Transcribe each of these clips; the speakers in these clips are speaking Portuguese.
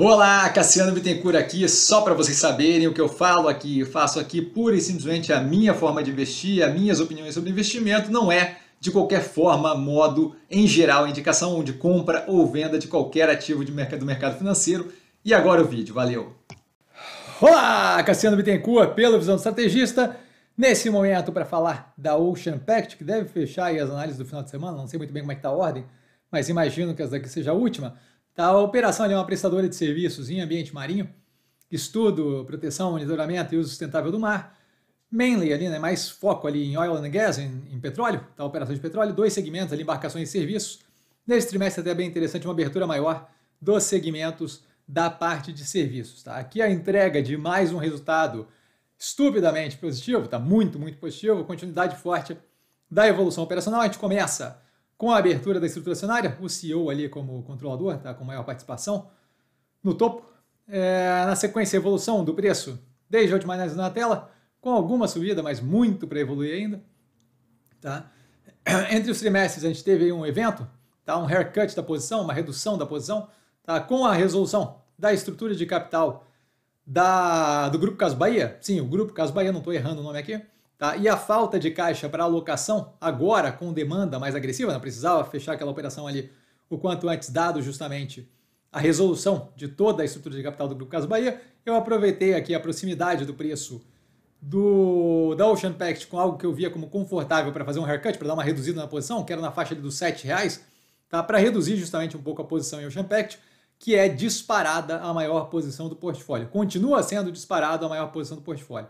Olá, Cassiano Bittencourt aqui, só para vocês saberem o que eu falo aqui, eu faço aqui pura e simplesmente a minha forma de investir, as minhas opiniões sobre investimento, não é de qualquer forma, modo, em geral, indicação de compra ou venda de qualquer ativo de mercado, do mercado financeiro. E agora o vídeo, valeu! Olá, Cassiano Bittencourt, pelo Visão do Estrategista, nesse momento para falar da Ocean Pact, que deve fechar as análises do final de semana, não sei muito bem como é que está a ordem, mas imagino que essa daqui seja a última. Tá? A operação é uma prestadora de serviços em ambiente marinho, estudo, proteção, monitoramento e uso sustentável do mar, mainly ali, né, mais foco ali em oil and gas, em, em petróleo, tá, operação de petróleo, dois segmentos ali, embarcações e serviços. Neste trimestre até é bem interessante uma abertura maior dos segmentos da parte de serviços. Tá? Aqui a entrega de mais um resultado estupidamente positivo, tá muito, muito positivo, continuidade forte da evolução operacional. A gente começa com a abertura da estrutura acionária, o CEO ali como controlador está com maior participação no topo. É, na sequência, evolução do preço desde a última análise na tela, com alguma subida, mas muito para evoluir ainda. Tá? Entre os trimestres, a gente teve um evento, tá? um haircut da posição, uma redução da posição, tá? com a resolução da estrutura de capital da, do Grupo Casas Bahia. Sim, o Grupo Casas Bahia, não estou errando o nome aqui. Tá? E a falta de caixa para alocação, agora com demanda mais agressiva, não precisava fechar aquela operação ali o quanto antes, dado justamente a resolução de toda a estrutura de capital do Grupo Caso Bahia, eu aproveitei aqui a proximidade do preço do, da Ocean Pact com algo que eu via como confortável para fazer um haircut, para dar uma reduzida na posição, que era na faixa dos R$ 7,00, tá? para reduzir justamente um pouco a posição em Ocean Pact, que é disparada a maior posição do portfólio. Continua sendo disparada a maior posição do portfólio.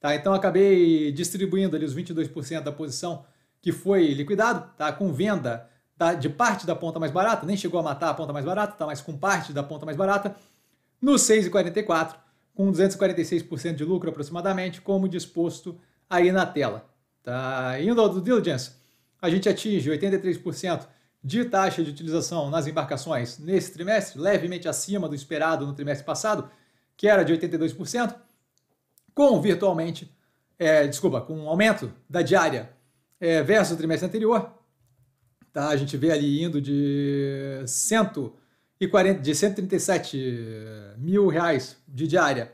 Tá? Então acabei distribuindo ali os 22% da posição que foi liquidado, tá? com venda da, de parte da ponta mais barata, nem chegou a matar a ponta mais barata, tá? mas com parte da ponta mais barata, no 6,44, com 246% de lucro aproximadamente, como disposto aí na tela. Tá? Indo ao do diligence, a gente atinge 83% de taxa de utilização nas embarcações nesse trimestre, levemente acima do esperado no trimestre passado, que era de 82% com virtualmente, é, desculpa, com um aumento da diária é, versus o trimestre anterior. Tá? A gente vê ali indo de 140, de 137 eh, mil reais de diária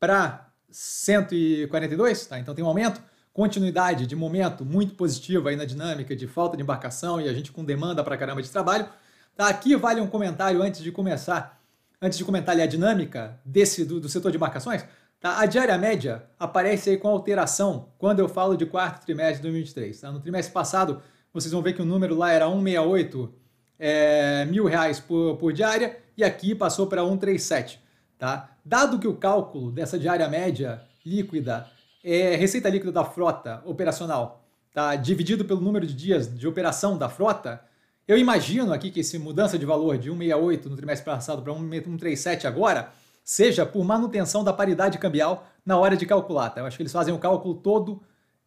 para 142, tá? então tem um aumento. Continuidade de momento muito positiva aí na dinâmica de falta de embarcação e a gente com demanda para caramba de trabalho. Tá? Aqui vale um comentário antes de começar, antes de comentar ali a dinâmica desse do, do setor de embarcações. Tá? A diária média aparece aí com alteração quando eu falo de quarto trimestre de 2023. Tá? No trimestre passado, vocês vão ver que o número lá era 168 é, mil reais por, por diária e aqui passou para 137. Tá? Dado que o cálculo dessa diária média líquida é receita líquida da frota operacional, tá? dividido pelo número de dias de operação da frota, eu imagino aqui que essa mudança de valor de 168 no trimestre passado para 137 agora seja por manutenção da paridade cambial na hora de calcular. Tá? Eu acho que eles fazem o cálculo todo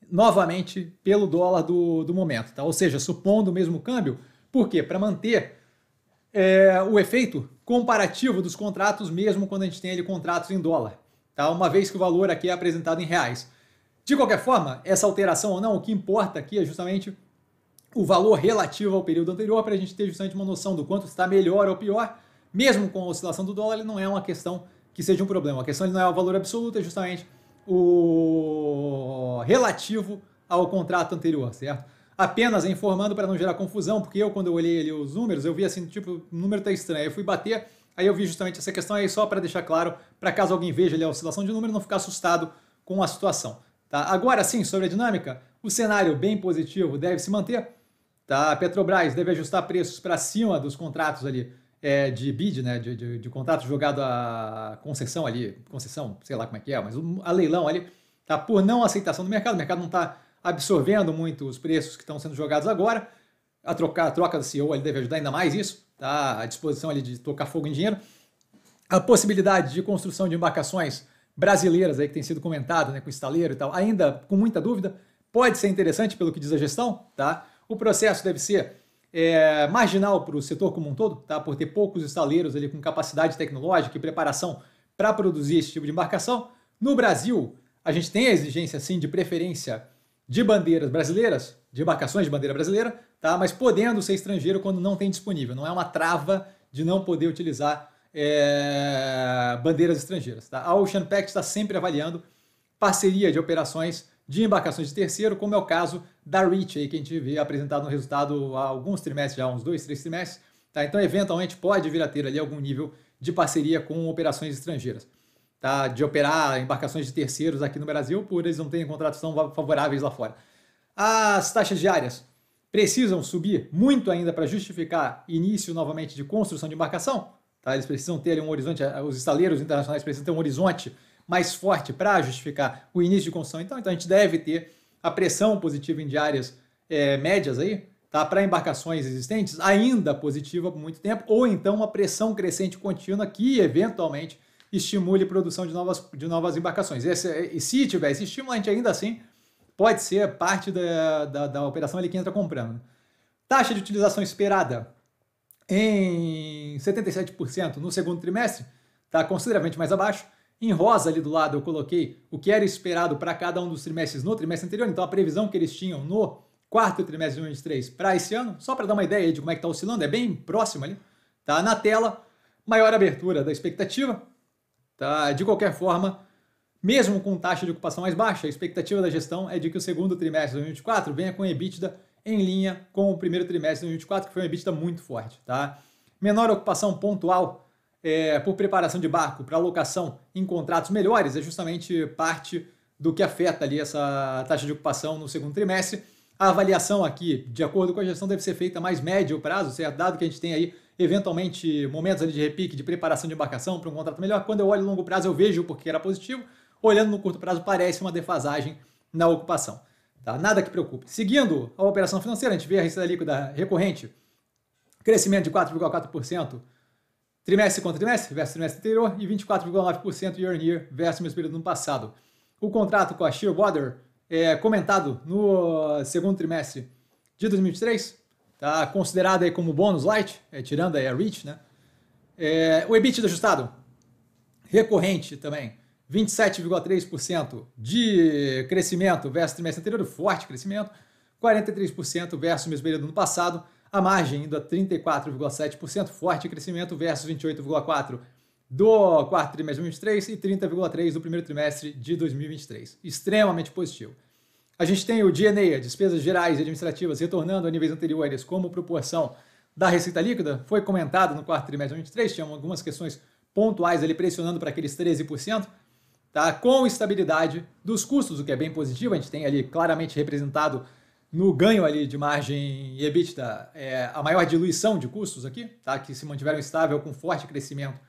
novamente pelo dólar do, do momento. Tá? Ou seja, supondo o mesmo câmbio, por quê? Para manter é, o efeito comparativo dos contratos, mesmo quando a gente tem ali contratos em dólar, tá? uma vez que o valor aqui é apresentado em reais. De qualquer forma, essa alteração ou não, o que importa aqui é justamente o valor relativo ao período anterior, para a gente ter justamente uma noção do quanto está melhor ou pior mesmo com a oscilação do dólar, ele não é uma questão que seja um problema. A questão não é o valor absoluto, é justamente o relativo ao contrato anterior, certo? Apenas informando para não gerar confusão, porque eu, quando eu olhei ali os números, eu vi assim, tipo, o número está estranho. Aí eu fui bater, aí eu vi justamente essa questão aí, só para deixar claro, para caso alguém veja ali a oscilação de número, não ficar assustado com a situação. Tá? Agora sim, sobre a dinâmica, o cenário bem positivo deve se manter. Tá? A Petrobras deve ajustar preços para cima dos contratos ali é, de bid, né, de, de, de, contrato jogado à concessão ali, concessão, sei lá como é que é, mas a leilão ali tá por não aceitação do mercado, o mercado não está absorvendo muito os preços que estão sendo jogados agora, a, troca a troca do CEO ali deve ajudar ainda mais isso, tá à disposição ali de tocar fogo em dinheiro, a possibilidade de construção de embarcações brasileiras aí que tem sido comentado, né, com estaleiro e tal, ainda com muita dúvida, pode ser interessante pelo que diz a gestão, tá? O processo deve ser é, marginal para o setor como um todo, tá? por ter poucos estaleiros ali com capacidade tecnológica e preparação para produzir esse tipo de embarcação. No Brasil, a gente tem a exigência, sim, de preferência de bandeiras brasileiras, de embarcações de bandeira brasileira, tá? mas podendo ser estrangeiro quando não tem disponível. Não é uma trava de não poder utilizar é, bandeiras estrangeiras. Tá? A Ocean Pact está sempre avaliando parceria de operações de embarcações de terceiro, como é o caso da REACH, aí, que a gente vê apresentado no resultado há alguns trimestres, já uns dois, três trimestres. Tá? Então, eventualmente, pode vir a ter ali algum nível de parceria com operações estrangeiras. Tá? De operar embarcações de terceiros aqui no Brasil, por eles não terem contratos tão favoráveis lá fora. As taxas diárias precisam subir muito ainda para justificar início novamente de construção de embarcação. Tá? Eles precisam ter um horizonte, os estaleiros internacionais precisam ter um horizonte mais forte para justificar o início de construção. Então, então a gente deve ter a pressão positiva em diárias é, médias aí, tá? Para embarcações existentes, ainda positiva por muito tempo, ou então uma pressão crescente contínua que eventualmente estimule a produção de novas, de novas embarcações. Esse, e se tiver esse estimulante, ainda assim pode ser parte da, da, da operação ali que entra comprando. Né? Taxa de utilização esperada em 77% no segundo trimestre, está consideravelmente mais abaixo. Em rosa ali do lado eu coloquei o que era esperado para cada um dos trimestres no trimestre anterior, então a previsão que eles tinham no quarto trimestre de 2023 para esse ano, só para dar uma ideia de como é que está oscilando, é bem próximo ali. Tá na tela, maior abertura da expectativa. Tá? De qualquer forma, mesmo com taxa de ocupação mais baixa, a expectativa da gestão é de que o segundo trimestre de 2024 venha com EBITDA em linha com o primeiro trimestre de 2024, que foi um EBITDA muito forte. Tá? Menor ocupação pontual é, por preparação de barco para alocação em contratos melhores é justamente parte do que afeta ali essa taxa de ocupação no segundo trimestre. A avaliação aqui, de acordo com a gestão, deve ser feita mais médio prazo, certo? dado que a gente tem aí, eventualmente, momentos ali de repique, de preparação de embarcação para um contrato melhor. Quando eu olho longo prazo, eu vejo porque era positivo. Olhando no curto prazo, parece uma defasagem na ocupação. Tá? Nada que preocupe. Seguindo a operação financeira, a gente vê a receita líquida recorrente, crescimento de 4,4% trimestre contra trimestre versus trimestre anterior e 24,9% year on year versus o mesmo período no passado. O contrato com a Shearwater é comentado no segundo trimestre de 2023, tá considerado aí como bônus light, é, tirando aí a reach, né? É, o EBITDA ajustado recorrente também, 27,3% de crescimento versus trimestre anterior, forte crescimento, 43% versus o mesmo período no passado a margem indo a 34,7%, forte crescimento versus 28,4% do quarto trimestre de 2023 e 30,3% do primeiro trimestre de 2023. Extremamente positivo. A gente tem o DNA, despesas gerais e administrativas, retornando a níveis anteriores como proporção da receita líquida. Foi comentado no quarto trimestre de 2023, tinham algumas questões pontuais ali pressionando para aqueles 13%, tá? com estabilidade dos custos, o que é bem positivo. A gente tem ali claramente representado no ganho ali de margem e EBITDA, é, a maior diluição de custos aqui, tá? que se mantiveram estável com forte crescimento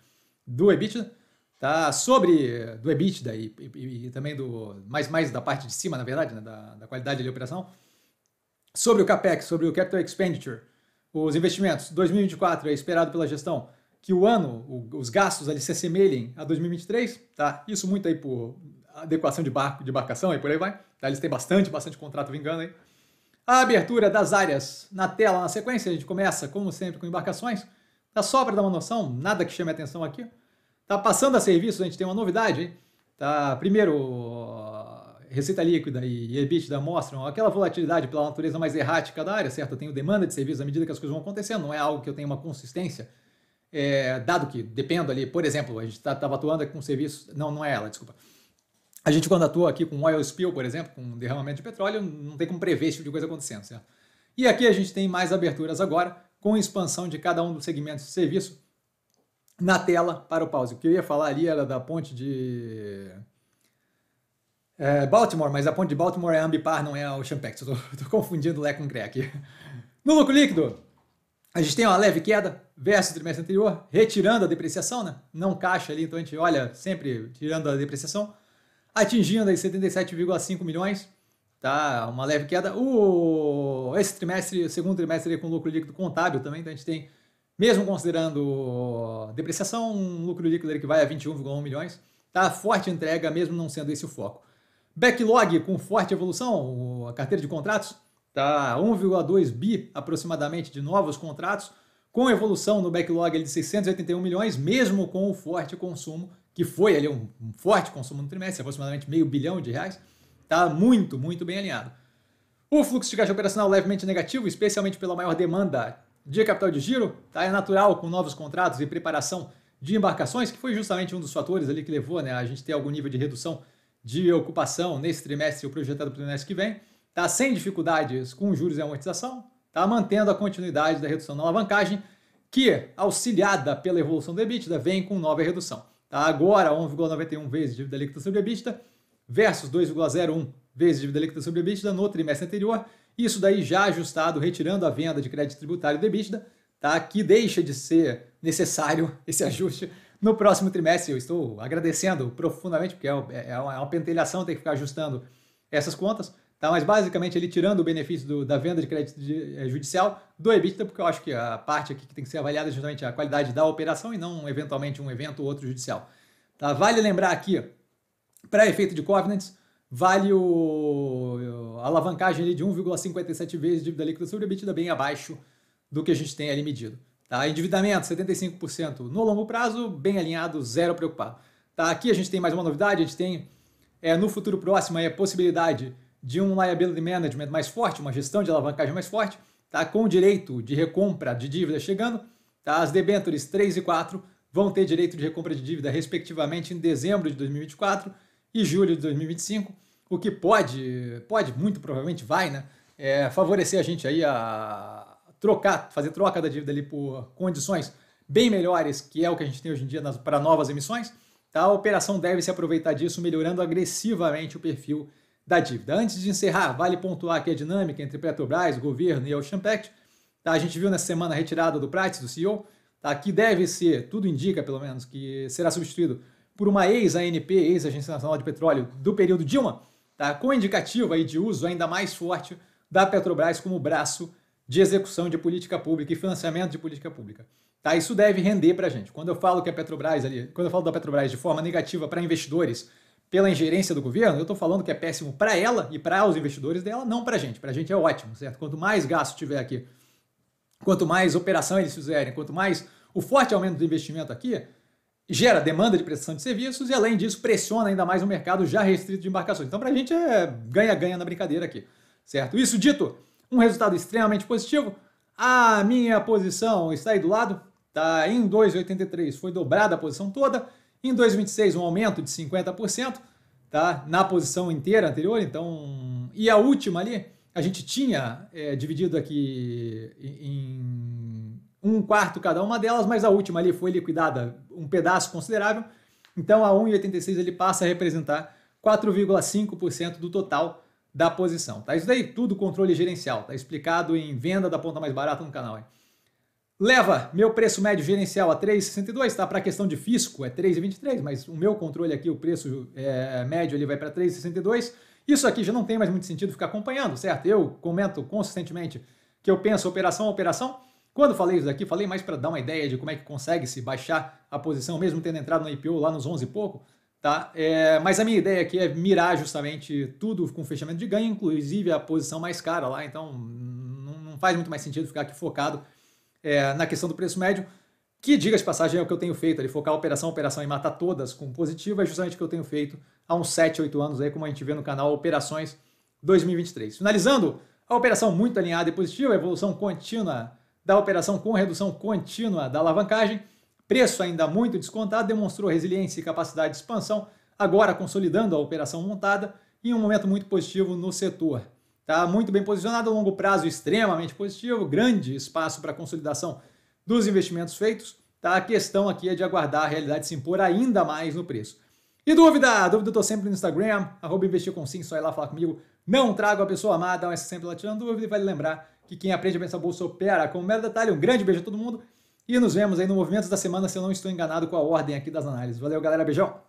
do EBITDA, tá? sobre do EBITDA e, e, e também do mais, mais da parte de cima, na verdade, né? da, da qualidade de operação, sobre o CAPEX, sobre o Capital Expenditure, os investimentos, 2024 é esperado pela gestão que o ano, o, os gastos ali se assemelhem a 2023, tá? isso muito aí por adequação de barco, de embarcação e por aí vai, tá? eles têm bastante, bastante contrato vingando aí, a abertura das áreas na tela, na sequência, a gente começa, como sempre, com embarcações. Tá só para dar uma noção, nada que chame atenção aqui. Tá passando a serviço, a gente tem uma novidade, hein? Tá, primeiro, receita líquida e EBITDA mostram aquela volatilidade pela natureza mais errática da área, certo? Eu tenho demanda de serviço à medida que as coisas vão acontecendo, não é algo que eu tenha uma consistência, é, dado que dependo ali, por exemplo, a gente estava tá, atuando com serviços, não, não é ela, desculpa, a gente, quando atua aqui com oil spill, por exemplo, com derramamento de petróleo, não tem como prever esse tipo de coisa acontecendo, certo? E aqui a gente tem mais aberturas agora, com expansão de cada um dos segmentos de serviço na tela para o pause. O que eu ia falar ali era da ponte de é, Baltimore, mas a ponte de Baltimore é ambipar, não é o Champact. Estou confundindo Lé com Cré aqui. No lucro líquido, a gente tem uma leve queda versus o trimestre anterior, retirando a depreciação, né? Não caixa ali, então a gente olha sempre tirando a depreciação atingindo aí 77,5 milhões, tá? Uma leve queda. O, esse trimestre, segundo trimestre com lucro líquido contábil também, então a gente tem, mesmo considerando depreciação, um lucro líquido que vai a 21,1 milhões, tá? Forte entrega, mesmo não sendo esse o foco. Backlog com forte evolução, a carteira de contratos, tá 1,2 bi aproximadamente de novos contratos, com evolução no backlog de 681 milhões, mesmo com o forte consumo que foi ali um, forte consumo no trimestre, aproximadamente meio bilhão de reais, está muito, muito bem alinhado. O fluxo de caixa operacional levemente negativo, especialmente pela maior demanda de capital de giro, tá? é natural com novos contratos e preparação de embarcações, que foi justamente um dos fatores ali que levou né, a gente ter algum nível de redução de ocupação nesse trimestre e o projetado para o trimestre que vem. Tá sem dificuldades com juros e amortização, tá mantendo a continuidade da redução na alavancagem, que, auxiliada pela evolução do EBITDA, vem com nova redução. Tá? Agora, 1,91 vezes dívida líquida sobre vista versus 2,01 vezes dívida líquida sobre EBITDA no trimestre anterior. Isso daí já ajustado, retirando a venda de crédito tributário de EBITDA, tá? que deixa de ser necessário esse ajuste no próximo trimestre. Eu estou agradecendo profundamente, porque é, é, é uma pentelhação ter que ficar ajustando essas contas. Tá? Mas basicamente ele tirando o benefício do, da venda de crédito de, eh, judicial do EBITDA, porque eu acho que a parte aqui que tem que ser avaliada é justamente a qualidade da operação e não eventualmente um evento ou outro judicial. Tá? Vale lembrar aqui, para efeito de covenants, vale o, a alavancagem ali de 1,57 vezes dívida líquida sobre EBITDA, bem abaixo do que a gente tem ali medido. Tá? Endividamento, 75% no longo prazo, bem alinhado, zero preocupado. Tá? Aqui a gente tem mais uma novidade, a gente tem é, no futuro próximo a possibilidade de um liability management mais forte, uma gestão de alavancagem mais forte, tá? com direito de recompra de dívida chegando, tá? as debêntures 3 e 4 vão ter direito de recompra de dívida, respectivamente, em dezembro de 2024 e julho de 2025, o que pode, pode muito provavelmente vai, né? É, favorecer a gente aí a trocar, fazer troca da dívida ali por condições bem melhores que é o que a gente tem hoje em dia para novas emissões. Tá? A operação deve se aproveitar disso, melhorando agressivamente o perfil da dívida. Antes de encerrar, vale pontuar que a dinâmica entre Petrobras, o governo e a Ocean Pact. Tá? A gente viu nessa semana a retirada do Prates, do CEO, tá? que deve ser, tudo indica pelo menos, que será substituído por uma ex-ANP, ex-Agência Nacional de Petróleo, do período Dilma, tá? com indicativo aí de uso ainda mais forte da Petrobras como braço de execução de política pública e financiamento de política pública. Tá? Isso deve render para a gente. Quando eu falo que a Petrobras ali, quando eu falo da Petrobras de forma negativa para investidores, pela ingerência do governo, eu estou falando que é péssimo para ela e para os investidores dela, não para a gente. Para a gente é ótimo, certo? Quanto mais gasto tiver aqui, quanto mais operação eles fizerem, quanto mais o forte aumento do investimento aqui, gera demanda de prestação de serviços e, além disso, pressiona ainda mais o mercado já restrito de embarcações. Então, para a gente é ganha-ganha na brincadeira aqui, certo? Isso dito, um resultado extremamente positivo. A minha posição está aí do lado, está em 2,83, foi dobrada a posição toda. Em 2026, um aumento de 50%, tá? Na posição inteira anterior, então. E a última ali, a gente tinha é, dividido aqui em um quarto cada uma delas, mas a última ali foi liquidada um pedaço considerável. Então a 1,86 ele passa a representar 4,5% do total da posição. Tá? Isso daí tudo controle gerencial, tá explicado em venda da ponta mais barata no canal. Hein? Leva meu preço médio gerencial a 3,62, tá? Para questão de fisco é 3,23, mas o meu controle aqui, o preço é, médio, ele vai para 3,62. Isso aqui já não tem mais muito sentido ficar acompanhando, certo? Eu comento consistentemente que eu penso operação a operação. Quando falei isso daqui, falei mais para dar uma ideia de como é que consegue se baixar a posição, mesmo tendo entrado no IPO lá nos 11 e pouco, tá? É, mas a minha ideia aqui é mirar justamente tudo com fechamento de ganho, inclusive a posição mais cara lá, então não faz muito mais sentido ficar aqui focado é, na questão do preço médio, que, diga de passagem, é o que eu tenho feito, ele focar operação, operação e matar todas com positivo, é justamente o que eu tenho feito há uns 7, 8 anos, aí, como a gente vê no canal Operações 2023. Finalizando, a operação muito alinhada e positiva, evolução contínua da operação com redução contínua da alavancagem, preço ainda muito descontado, demonstrou resiliência e capacidade de expansão, agora consolidando a operação montada em um momento muito positivo no setor. Está muito bem posicionado, a longo prazo extremamente positivo, grande espaço para consolidação dos investimentos feitos. Tá? A questão aqui é de aguardar a realidade se impor ainda mais no preço. E dúvida? Dúvida eu tô sempre no Instagram, arroba investirconsim, só ir lá falar comigo. Não trago a pessoa amada, mas sempre lá tirando dúvida. E vale lembrar que quem aprende a pensar bolsa opera com o mero detalhe. Um grande beijo a todo mundo e nos vemos aí no Movimentos da Semana, se eu não estou enganado com a ordem aqui das análises. Valeu, galera. Beijão!